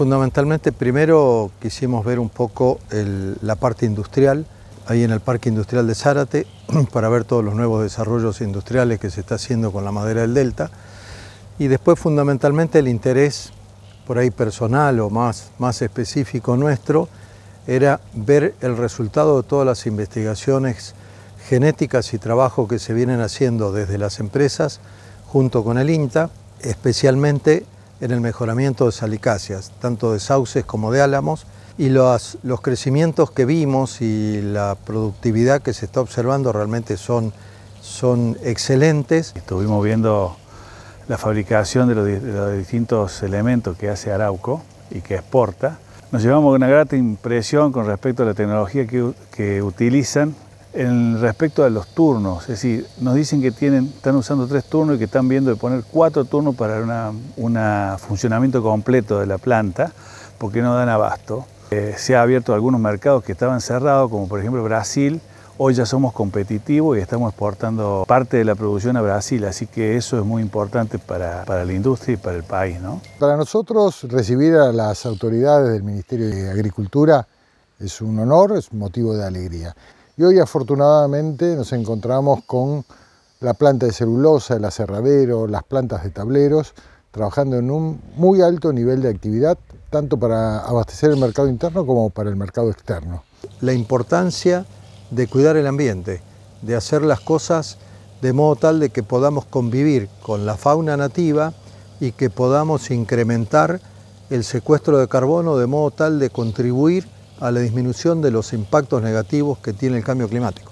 Fundamentalmente, primero quisimos ver un poco la parte industrial, ahí en el Parque Industrial de Zárate, para ver todos los nuevos desarrollos industriales que se está haciendo con la madera del delta. Y después, fundamentalmente, el interés por ahí personal o más, más específico nuestro, era ver el resultado de todas las investigaciones genéticas y trabajo que se vienen haciendo desde las empresas junto con el INTA, especialmente en el mejoramiento de salicáceas, tanto de sauces como de álamos, y los, crecimientos que vimos y la productividad que se está observando realmente son, son excelentes. Estuvimos viendo la fabricación de los, distintos elementos que hace Arauco y que exporta. Nos llevamos una grata impresión con respecto a la tecnología que, que utilizan en respecto a los turnos, es decir, nos dicen que tienen, están usando tres turnos y que están viendo de poner cuatro turnos para un funcionamiento completo de la planta, porque no dan abasto. Eh, se ha abierto algunos mercados que estaban cerrados, como por ejemplo Brasil. Hoy ya somos competitivos y estamos exportando parte de la producción a Brasil, así que eso es muy importante para, la industria y para el país. Para nosotros recibir a las autoridades del Ministerio de Agricultura es un honor, es un motivo de alegría. Y hoy afortunadamente nos encontramos con la planta de celulosa, el aserradero, las plantas de tableros, trabajando en un muy alto nivel de actividad, tanto para abastecer el mercado interno como para el mercado externo. La importancia de cuidar el ambiente, de hacer las cosas de modo tal de que podamos convivir con la fauna nativa y que podamos incrementar el secuestro de carbono de modo tal de contribuir a la disminución de los impactos negativos que tiene el cambio climático.